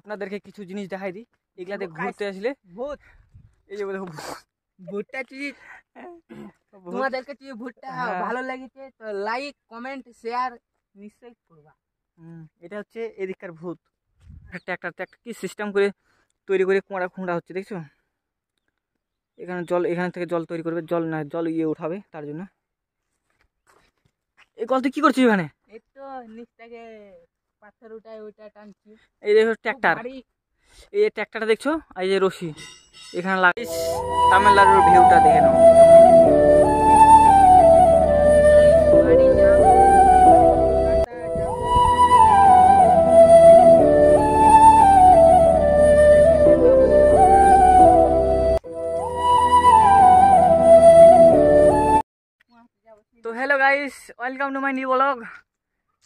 আপনাদেরকে কিছু জিনিস দেখাই দিই এগুলাতে ঘুরতে আসলে ভূত এই যে দেখো ভুট্টা চিনি তোমাদেরকে চুরি ভূতটা হ্যাঁ। ভালো লেগেছে তো লাইক কমেন্ট শেয়ার নিশ্চয়ই করবা এটা হচ্ছে এদিককার ভূত ট্র্যাক্টর ট্র্যাক্টর কি সিস্টেম করে তৈরি করে কুঁড়া খুঁড়া হচ্ছে দেখছো এখানে জল এখান থেকে জল তৈরি করবে জল না জল ইয়ে উঠাবে তার জন্য এই কল তুই কি করছিস এখানে এই তো নিচটাকে পাথর ওটায় ওটা টানছি এই দেখো ট্র্যাক্টর এই ট্র্যাক্টরটা দেখছো এই যে রশি এখানে লাগিস তামিলনাড়ুর ভিউটা দেখে নাও তো hello guys welcome to my new vlog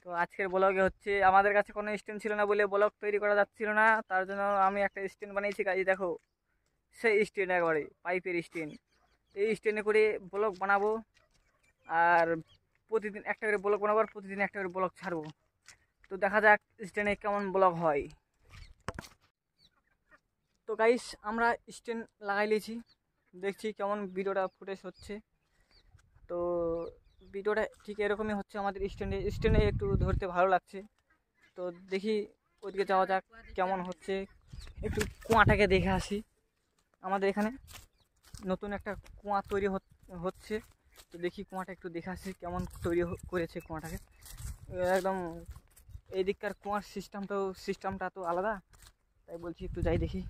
তো আজকের ব্লগে হচ্ছে আমাদের কাছে কোনো স্ট্যান্ড ছিল না বলে ব্লগ তৈরি করা যাচ্ছিল না তার জন্য আমি একটা স্ট্যান্ড বানিয়েছি কাজে দেখো সেই স্ট্যান্ড একবারে পাইপের স্ট্যান্ড এই স্ট্যান্ডে করে ব্লগ বানাবো আর প্রতিদিন একটা করে ব্লগ বানাবো আর প্রতিদিন একটা করে ব্লগ ছাড়বো তো দেখা যাক স্ট্যান্ডে কেমন ব্লগ হয় তো গাইস আমরা স্ট্যান্ড লাগাই লিয়েছি দেখছি কেমন ভিডিওটা ফুটেজ হচ্ছে তো ভিডিওটা ঠিক এরকমই হচ্ছে আমাদের স্ট্যান্ডে স্ট্যান্ডে একটু ধরতে ভালো লাগছে তো দেখি ওইদিকে যাওয়া যাক কেমন হচ্ছে একটু কুয়াটাকে দেখে আসি আমাদের এখানে নতুন একটা কুয়া তৈরি হচ্ছে তো দেখি কুয়াটা একটু দেখে আসি কেমন তৈরি করেছে কুয়াটাকে একদম দিককার কুয়ার সিস্টেমটাও সিস্টেমটা তো আলাদা তাই বলছি একটু যাই দেখি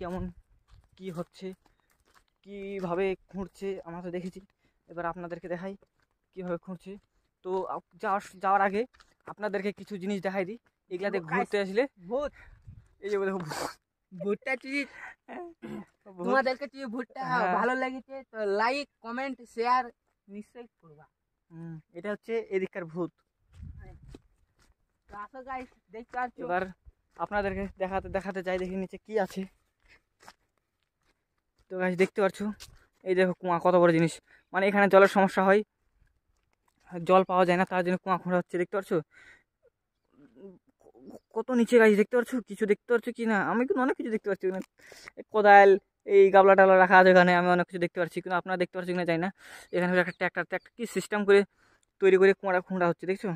কেমন কি হচ্ছে কিভাবে খুঁড়ছে আমরা তো দেখেছি এবার আপনাদেরকে দেখাই কীভাবে খুঁজছি তো যাওয়ার যাওয়ার আগে আপনাদেরকে কিছু জিনিস দেখাই দিই এগুলাতে ঘুরতে আসলে ভূত এই যে দেখো ভুট্টা চিজ তোমাদেরকে যদি ভুট্টা হ্যাঁ। ভালো লেগেছে তো লাইক কমেন্ট শেয়ার নিশ্চয়ই করবা এটা হচ্ছে এদিককার ভূত আসো গাইস দেখতে পাচ্ছ এবার আপনাদেরকে দেখাতে দেখাতে চাই দেখি নিচে কি আছে তো গাছ দেখতে পাচ্ছ এই দেখো কুয়া কত বড় জিনিস মানে এখানে জলের সমস্যা হয় জল পাওয়া যায় না তার জন্য কুয়া খোঁড়া হচ্ছে দেখতে পাচ্ছো কত নিচে গাছ দেখতে পারছো কিছু দেখতে পারছো কি না আমি কিন্তু অনেক কিছু দেখতে পাচ্ছি মানে কোদাল এই গাবলা টাবলা রাখা আছে ওখানে আমি অনেক কিছু দেখতে পাচ্ছি কিন্তু আপনারা দেখতে পাচ্ছি কিনা যাই না এখানে একটা ট্র্যাক্টার ট্র্যাক্টার কি সিস্টেম করে তৈরি করে কুঁড়া খুঁড়া হচ্ছে দেখছো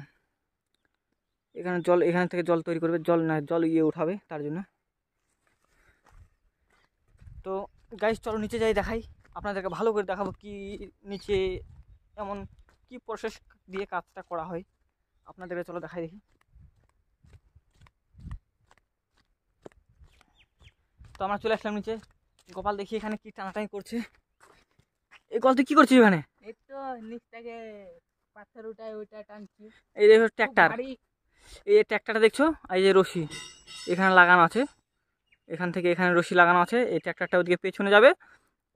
এখানে জল এখান থেকে জল তৈরি করবে জল না জল ইয়ে উঠাবে তার জন্য তো গাইস চলো নিচে যাই দেখাই আপনাদেরকে ভালো করে দেখাবো কি নিচে এমন কি প্রসেস দিয়ে কাজটা করা হয় আপনাদেরকে চলো দেখাই দেখি তো আমরা চলে আসলাম নিচে গোপাল দেখি এখানে কি টানাটানি করছে এই গল্প কি করছিস এখানে এই তো নিচটাকে পাথর উঠায় ওইটা এই দেখো ট্র্যাক্টর এই যে ট্র্যাক্টরটা দেখছো এই যে রশি এখানে লাগানো আছে এখান থেকে এখানে রশি লাগানো আছে এই ট্র্যাক্টরটা ওদিকে পেছনে যাবে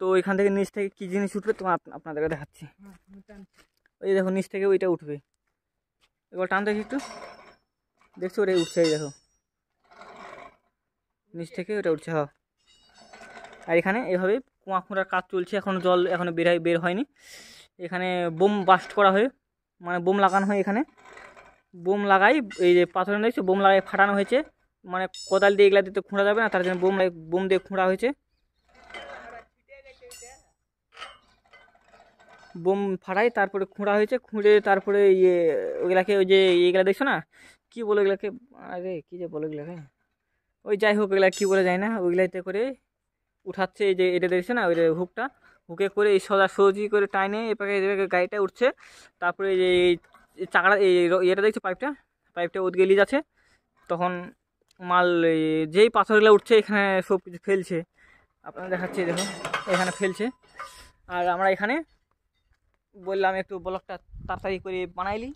তো এখান থেকে নিচ থেকে কি জিনিস উঠবে তোমার আপনাদেরকে দেখাচ্ছি হ্যাঁ, ওই দেখো নিচ থেকে ওইটা উঠবে এবার টান দেখি একটু দেখছো ওটাই উঠছে এই দেখো নিচ থেকে ওটা উঠছে হ আর এখানে এভাবে কুয়া খুঁড়ার কাজ চলছে এখনও জল এখনও বের হয় বের হয়নি এখানে বোম বাস্ট করা হয় মানে বোম লাগানো হয় এখানে বোম লাগাই এই যে পাথরের দেখছো বোম লাগাই ফাটানো হয়েছে মানে কোদাল দিয়ে এগুলা দিতে খুঁড়া যাবে না তার জন্য বোম বোম দিয়ে খুঁড়া হয়েছে বোম ফাটায় তারপরে খুঁড়া হয়েছে খুঁড়ে তারপরে ইয়ে ওইগুলাকে ওই যে এগুলা দেখছো না কি বলে ওইগুলাকে আরে কী যে বলে ওইগুলাকে ওই যাই হোক এগুলা কী বলে যায় না ওইগুলাতে করে উঠাচ্ছে এই যে এটা দেখছে না ওই যে হুকটা হুকে করে এই সজা সজি করে টাইনে এপাকে এপাকে গাড়িটা উঠছে তারপরে যে এই এই ইয়েটা দেখছো পাইপটা পাইপটা ওদিকে লিজ আছে তখন মাল যেই পাথরগুলো উঠছে এখানে সব কিছু ফেলছে আপনারা দেখাচ্ছে দেখুন এখানে ফেলছে আর আমরা এখানে বললাম একটু ব্লগটা তাড়াতাড়ি করে বানাইলি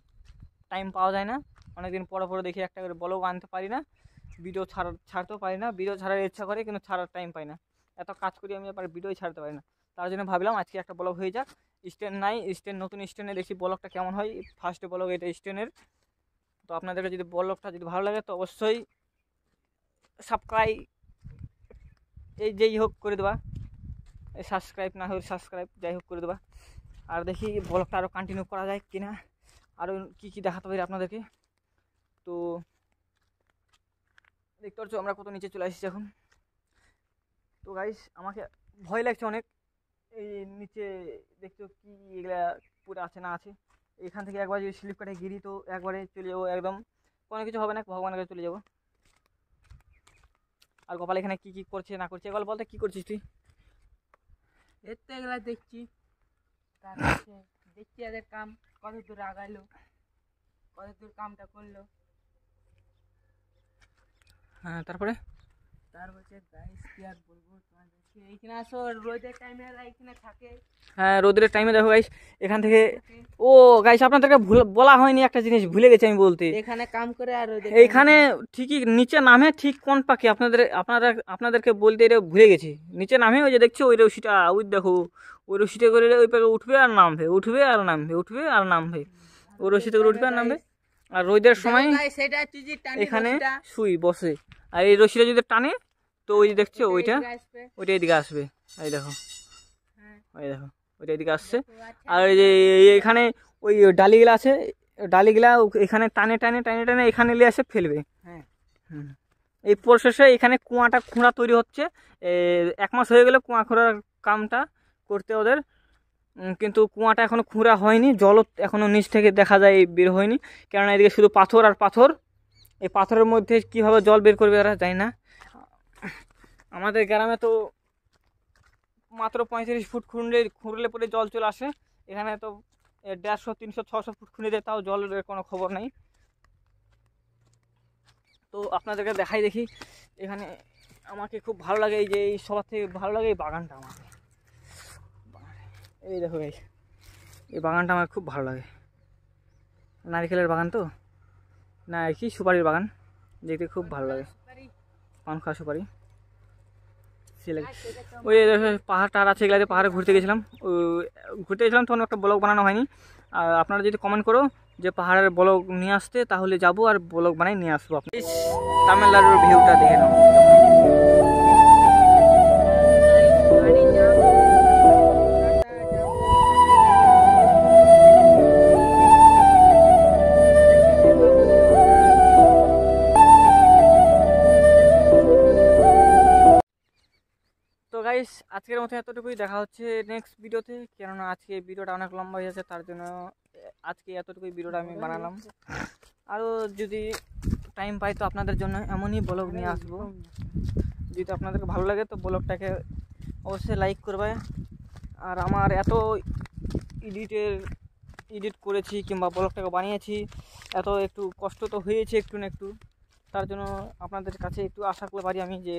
টাইম পাওয়া যায় না অনেকদিন পর পর দেখি একটা করে ব্লগ আনতে পারি না ভিডিও ছাড়া ছাড়তেও পারি না ভিডিও ছাড়ার ইচ্ছা করে কিন্তু ছাড়ার টাইম পাই না এত কাজ করি আমি আবার ভিডিও ছাড়তে পারি না তার জন্য ভাবলাম আজকে একটা ব্লগ হয়ে যাক স্ট্যান্ড নাই স্ট্যান্ড নতুন স্ট্যান্ডে দেখি ব্লগটা কেমন হয় ফার্স্ট ব্লগ এটা স্ট্যান্ডের তো আপনাদেরকে যদি ব্লগটা যদি ভালো লাগে তো অবশ্যই সাবস্ক্রাইব এই যেই হোক করে দেবা সাবস্ক্রাইব না হোক সাবস্ক্রাইব যাই হোক করে দেবা আর দেখি ব্লগটা আরও কন্টিনিউ করা যায় কিনা আরও কী কী দেখাতে পারি আপনাদেরকে তো দেখতে পাচ্ছ আমরা কত নিচে চলে আসছি এখন তো গাইস আমাকে ভয় লাগছে অনেক এই নিচে দেখছো কি এগুলা পুরো আছে না আছে এখান থেকে একবার যদি স্লিপ কাটে গিরি তো একবারে চলে যাবো একদম কোনো কিছু হবে না ভগবানের কাছে চলে যাবো আর গোপাল এখানে কি কি করছে না করছে এগুলো বলতে কী করছিস তুই এর তো এগুলা দেখছি তার দেখছি এদের কাম কত দূর আগালো কত দূর কামটা করলো হ্যাঁ তারপরে তার বলছে গাইস কি আর বলবো তোমাদের এইখানে আসো রোদের টাইমে থাকে হ্যাঁ রোদের টাইমে দেখো গাইস এখান থেকে ও গাইস আপনাদেরকে ভুল বলা হয়নি একটা জিনিস ভুলে গেছি আমি বলতে এখানে কাম করে আর এইখানে ঠিকই নিচে নামে ঠিক কোন পাখি আপনাদের আপনারা আপনাদেরকে বলতে এটা ভুলে গেছি নিচে নামে ওই যে দেখছো ওই রশিটা ওই দেখো ওই রশিটা করে ওই পাখি উঠবে আর নামবে উঠবে আর নামবে উঠবে আর নামবে ওই রশিটা করে উঠবে আর নামবে আর রোদের সময় এখানে শুই বসে আর এই রশিটা যদি টানে তো ওই দেখছো ওইটা ওইটা এদিকে আসবে এই দেখো ওই হ্যাঁ। দেখো ওইটা এদিকে আসছে আচ্ছা। আর এই যে এখানে ওই ডালিগুলো আছে ডালিগুলা এখানে টানে টানে টানে টানে এখানে নিয়ে এসে ফেলবে হ্যাঁ এই প্রসেসে এখানে কুয়াটা খুঁড়া তৈরি হচ্ছে এক মাস হয়ে গেলে কুয়া খোঁড়ার কামটা করতে ওদের কিন্তু কুয়াটা এখনও খুঁড়া হয়নি জল এখনও নিচ থেকে দেখা যায় বের হয়নি কেননা এদিকে শুধু পাথর আর পাথর এই পাথরের মধ্যে কীভাবে জল বের করবে তারা যায় না আমাদের গ্রামে তো মাত্র পঁয়ত্রিশ ফুট খুঁড়লে খুঁড়লে পরে জল চলে আসে এখানে তো দেড়শো তিনশো ছশো ফুট খুঁড়ে দেয় তাও জলের কোনো খবর নেই তো আপনাদেরকে দেখাই দেখি এখানে আমাকে খুব ভালো লাগে এই যে এই সবার থেকে ভালো লাগে এই বাগানটা আমাকে এই দেখো এই এই বাগানটা আমার খুব ভালো লাগে নারিকেলের বাগান তো না কি সুপারির বাগান দেখতে খুব ভালো লাগে পান খাওয়া সুপারি হ্যাঁ, ওই পাহাড় টাহাড় আছে এগুলো পাহাড়ে ঘুরতে গেছিলাম ঘুরতে গেছিলাম তখন একটা ব্লগ বানানো হয়নি আর আপনারা যদি কমেন্ট করো যে পাহাড়ের ব্লগ নিয়ে আসতে তাহলে যাবো আর ব্লগ বানাই নিয়ে আসবো আপনি তামিলনাড়ুর ভিউটা দেখে নাও আজকের মতো এতটুকুই দেখা হচ্ছে নেক্সট ভিডিওতে কেননা আজকে ভিডিওটা অনেক লম্বা হয়ে তার জন্য আজকে এতটুকুই ভিডিওটা আমি বানালাম আরও যদি টাইম পাই তো আপনাদের জন্য এমনই ব্লগ নিয়ে আসবো যদি আপনাদেরকে ভালো লাগে তো ব্লগটাকে অবশ্যই লাইক করবে আর আমার এত এডিটের এডিট করেছি কিংবা ব্লগটাকে বানিয়েছি এত একটু কষ্ট তো হয়েছে একটু না একটু তার জন্য আপনাদের কাছে একটু আশা করে পারি আমি যে